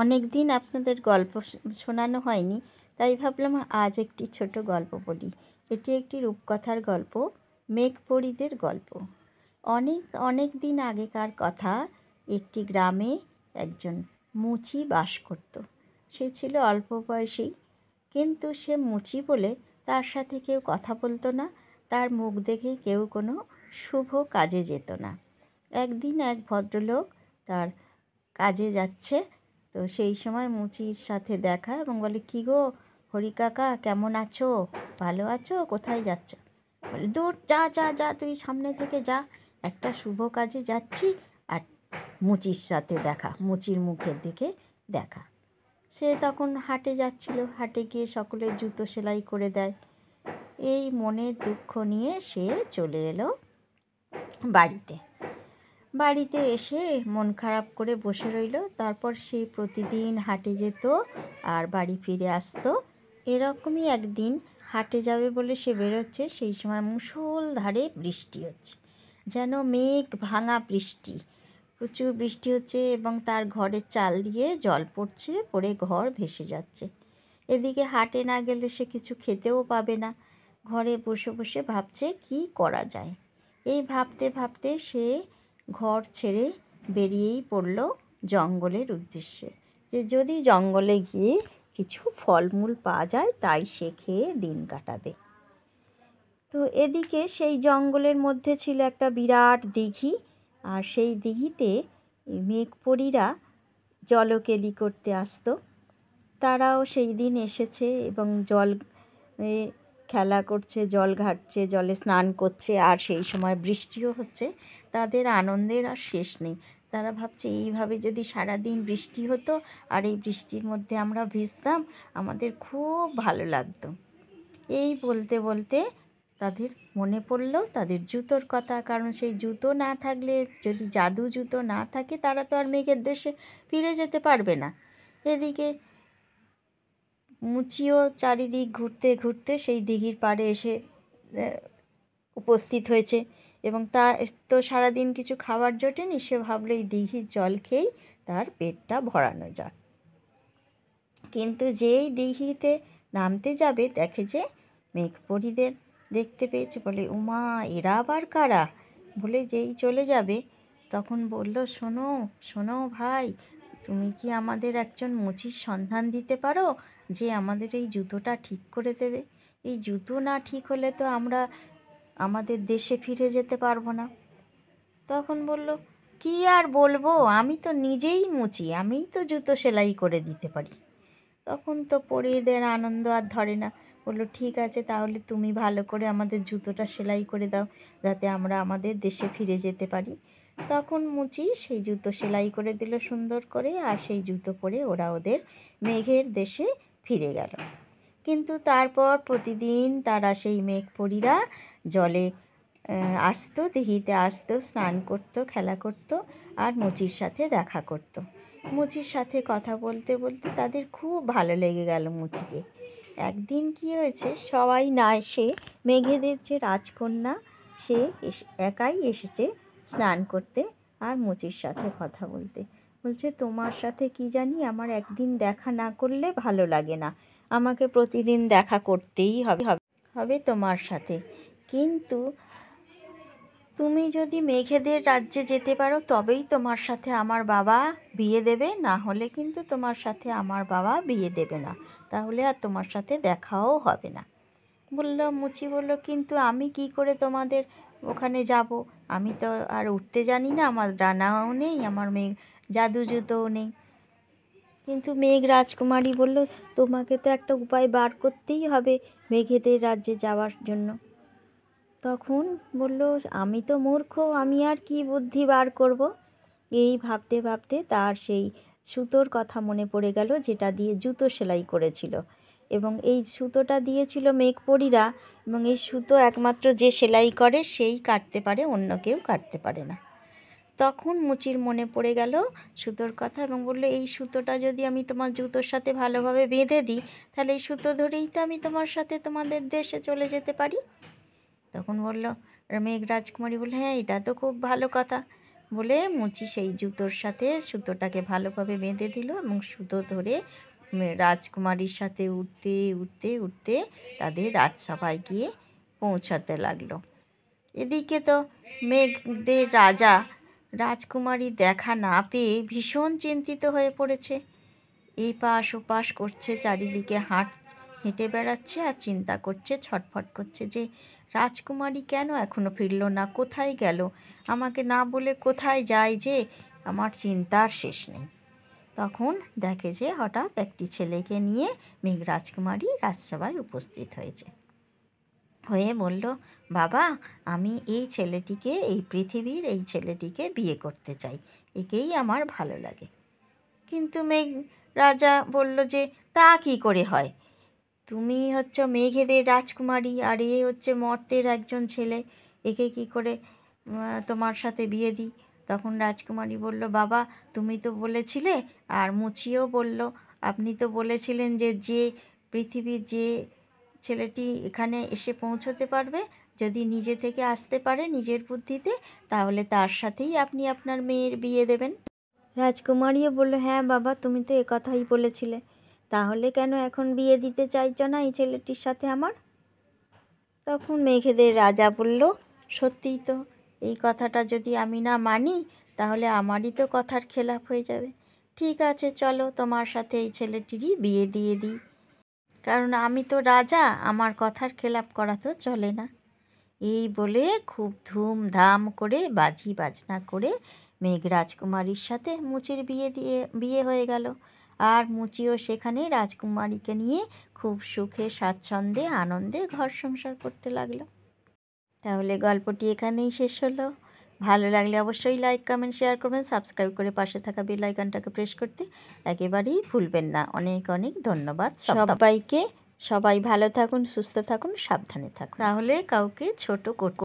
অনেক দিন আপনাদের গল্প শোনানো হয়নি তাই ভাবলাম আজ একটি ছোট গল্প বলি এটি একটি রূপকথার গল্প মেঘপরীদের গল্প অনেক অনেক দিন আগেকার কথা একটি গ্রামে একজন মুচি বাস করত সে ছিল অল্প বয়সী কিন্তু সে মুচি বলে তার সাথে কেউ কথা বলতো না তার মুখ দেখে কেউ কোনো শুভ কাজে যেত না একদিন এক ভদ্রলোক তার কাজে যাচ্ছে তো সেই সময় মুচির সাথে দেখা এবং বলে কী গো হরি কাকা কেমন আছো ভালো আছো কোথায় যাচ্ছ বলে দূর যা যা যা তুই সামনে থেকে যা একটা শুভ কাজে যাচ্ছি আর মুচির সাথে দেখা মুচির মুখের দিকে দেখা সে তখন হাটে যাচ্ছিল হাটে গিয়ে সকলে জুতো সেলাই করে দেয় এই মনের দুঃখ নিয়ে সে চলে এলো বাড়িতে বাড়িতে এসে মন খারাপ করে বসে রইল তারপর সে প্রতিদিন হাটে যেত আর বাড়ি ফিরে আসতো এরকমই একদিন হাটে যাবে বলে সে বেরোচ্ছে সেই সময় মুসল ধারে বৃষ্টি হচ্ছে যেন মেঘ ভাঙা বৃষ্টি প্রচুর বৃষ্টি হচ্ছে এবং তার ঘরের চাল দিয়ে জল পড়ছে পড়ে ঘর ভেসে যাচ্ছে এদিকে হাটে না গেলে সে কিছু খেতেও পাবে না ঘরে বসে বসে ভাবছে কি করা যায় এই ভাবতে ভাবতে সে ঘর ছেড়ে বেরিয়েই পড়ল জঙ্গলের উদ্দেশ্যে যে যদি জঙ্গলে গিয়ে কিছু ফলমূল পাওয়া যায় তাই সে খেয়ে দিন কাটাবে তো এদিকে সেই জঙ্গলের মধ্যে ছিল একটা বিরাট দিঘি আর সেই দিঘিতে মেঘপরীরা জলকেলি করতে আসতো তারাও সেই দিন এসেছে এবং জল খেলা করছে জল ঘাটছে জলে স্নান করছে আর সেই সময় বৃষ্টিও হচ্ছে তাদের আনন্দের আর শেষ নেই তারা ভাবছে এইভাবে যদি সারাদিন বৃষ্টি হতো আর এই বৃষ্টির মধ্যে আমরা ভিজতাম আমাদের খুব ভালো লাগতো এই বলতে বলতে তাদের মনে পড়লো তাদের জুতোর কথা কারণ সেই জুতো না থাকলে যদি জাদু জুতো না থাকে তারা তো আর মেঘের দেশে ফিরে যেতে পারবে না এদিকে মুচিও চারিদিক ঘুরতে ঘুরতে সেই দিঘির পাড়ে এসে উপস্থিত হয়েছে এবং তা তো সারাদিন কিছু খাবার জোটেনি সে ভাবলো এই দিঘির জল খেয়েই তার পেটটা ভরানো যাক কিন্তু যেই দিঘিতে নামতে যাবে দেখে যে মেঘপরীদের দেখতে পেয়েছে বলে উমা এরা আবার কারা বলে যেই চলে যাবে তখন বলল শোনো শোনো ভাই তুমি কি আমাদের একজন মুচির সন্ধান দিতে পারো যে আমাদের এই জুতোটা ঠিক করে দেবে এই জুতো না ঠিক হলে তো আমরা আমাদের দেশে ফিরে যেতে পারবো না তখন বলল কি আর বলবো আমি তো নিজেই মুচি আমিই তো জুতো সেলাই করে দিতে পারি তখন তো পরিদের আনন্দ আর ধরে না বললো ঠিক আছে তাহলে তুমি ভালো করে আমাদের জুতোটা সেলাই করে দাও যাতে আমরা আমাদের দেশে ফিরে যেতে পারি তখন মুচি সেই জুতো সেলাই করে দিল সুন্দর করে আর সেই জুতো পরে ওরা ওদের মেঘের দেশে ফিরে গেল কিন্তু তারপর প্রতিদিন তারা সেই মেঘপরীরা জলে আসতো দিঘিতে আসতো স্নান করত খেলা করত আর মুচির সাথে দেখা করত। মুচির সাথে কথা বলতে বলতে তাদের খুব ভালো লেগে গেল মুচিকে একদিন কি হয়েছে সবাই না এসে মেঘেদের যে রাজকন্যা সে একাই এসেছে স্নান করতে আর মুচির সাথে কথা বলতে বলছে তোমার সাথে কি জানি আমার একদিন দেখা না করলে ভালো লাগে না আমাকে প্রতিদিন দেখা করতেই হবে হবে তোমার সাথে কিন্তু তুমি যদি মেঘেদের রাজ্যে যেতে পারো তবেই তোমার সাথে আমার বাবা বিয়ে দেবে না হলে কিন্তু তোমার সাথে আমার বাবা বিয়ে দেবে না তাহলে আর তোমার সাথে দেখাও হবে না বলল মুচি বলল কিন্তু আমি কি করে তোমাদের ওখানে যাব আমি তো আর উঠতে জানি না আমার ডানাও নেই আমার মেঘ জাদু জুতোও নেই কিন্তু মেঘ রাজকুমারী বলল তোমাকে তো একটা উপায় বার করতেই হবে মেঘেদের রাজ্যে যাওয়ার জন্য তখন বলল আমি তো মূর্খ আমি আর কি বুদ্ধি বার করব এই ভাবতে ভাবতে তার সেই সুতোর কথা মনে পড়ে গেল যেটা দিয়ে জুতো সেলাই করেছিল এবং এই সুতোটা দিয়েছিল মেঘপরীরা এবং এই সুতো একমাত্র যে সেলাই করে সেই কাটতে পারে অন্য কেউ কাটতে পারে না তখন মুচির মনে পড়ে গেল সুতোর কথা এবং বললো এই সুতোটা যদি আমি তোমার জুতোর সাথে ভালোভাবে বেঁধে দিই তাহলে এই সুতো ধরেই তো আমি তোমার সাথে তোমাদের দেশে চলে যেতে পারি তখন বলল মেঘ রাজকুমারী বললো হ্যাঁ এটা তো খুব ভালো কথা বলে মুচি সেই জুতোর সাথে সুতোটাকে ভালোভাবে বেঁধে দিল এবং সুতো ধরে রাজকুমারীর সাথে উঠতে উঠতে উঠতে তাদের রাজসভায় গিয়ে পৌঁছাতে লাগলো এদিকে তো মেঘদের রাজা রাজকুমারী দেখা না পেয়ে ভীষণ চিন্তিত হয়ে পড়েছে এই পাশ ওপাশ করছে চারিদিকে হাঁট হেঁটে বেড়াচ্ছে আর চিন্তা করছে ছটফট করছে যে রাজকুমারী কেন এখনও ফিরল না কোথায় গেল আমাকে না বলে কোথায় যায় যে আমার চিন্তার শেষ নেই তখন দেখে যে হঠাৎ একটি ছেলেকে নিয়ে মেঘ রাজকুমারী রাজসভায় উপস্থিত হয়েছে হয়ে বলল বাবা আমি এই ছেলেটিকে এই পৃথিবীর এই ছেলেটিকে বিয়ে করতে চাই একেই আমার ভালো লাগে কিন্তু মেঘ রাজা বলল যে তা কি করে হয় তুমি হচ্ছে মেঘেদের রাজকুমারী আর এ হচ্ছে মর্তের একজন ছেলে একে কি করে তোমার সাথে বিয়ে দিই তখন রাজকুমারী বলল বাবা তুমি তো বলেছিলে আর মুচিও বলল আপনি তো বলেছিলেন যে যে পৃথিবীর যে ছেলেটি এখানে এসে পৌঁছতে পারবে যদি নিজে থেকে আসতে পারে নিজের বুদ্ধিতে তাহলে তার সাথেই আপনি আপনার মেয়ের বিয়ে দেবেন রাজকুমারীও বললো হ্যাঁ বাবা তুমি তো কথাই বলেছিলে তাহলে কেন এখন বিয়ে দিতে চাইছ না এই ছেলেটির সাথে আমার তখন মেঘেদের রাজা বলল সত্যিই তো এই কথাটা যদি আমি না মানি তাহলে আমারই তো কথার খেলাপ হয়ে যাবে ঠিক আছে চলো তোমার সাথে এই ছেলেটিরই বিয়ে দিয়ে দিই কারণ আমি তো রাজা আমার কথার খেলাপ করা তো চলে না এই বলে খুব ধুমধাম করে বাজি বাজনা করে মেঘ রাজকুমারীর সাথে মুচির বিয়ে দিয়ে বিয়ে হয়ে গেল আর মুচিও সেখানে রাজকুমারীকে নিয়ে খুব সুখে স্বাচ্ছন্দ্যে আনন্দে ঘর সংসার করতে লাগলো তাহলে গল্পটি এখানেই শেষ হলো ভালো লাগলে অবশ্যই লাইক কমেন্ট শেয়ার করবেন সাবস্ক্রাইব করে পাশে থাকা বেল আইকনটাকে প্রেস করতে একেবারেই ভুলবেন না অনেক অনেক ধন্যবাদ সবাইকে সবাই ভালো থাকুন সুস্থ থাকুন সাবধানে থাকুন তাহলে কাউকে ছোট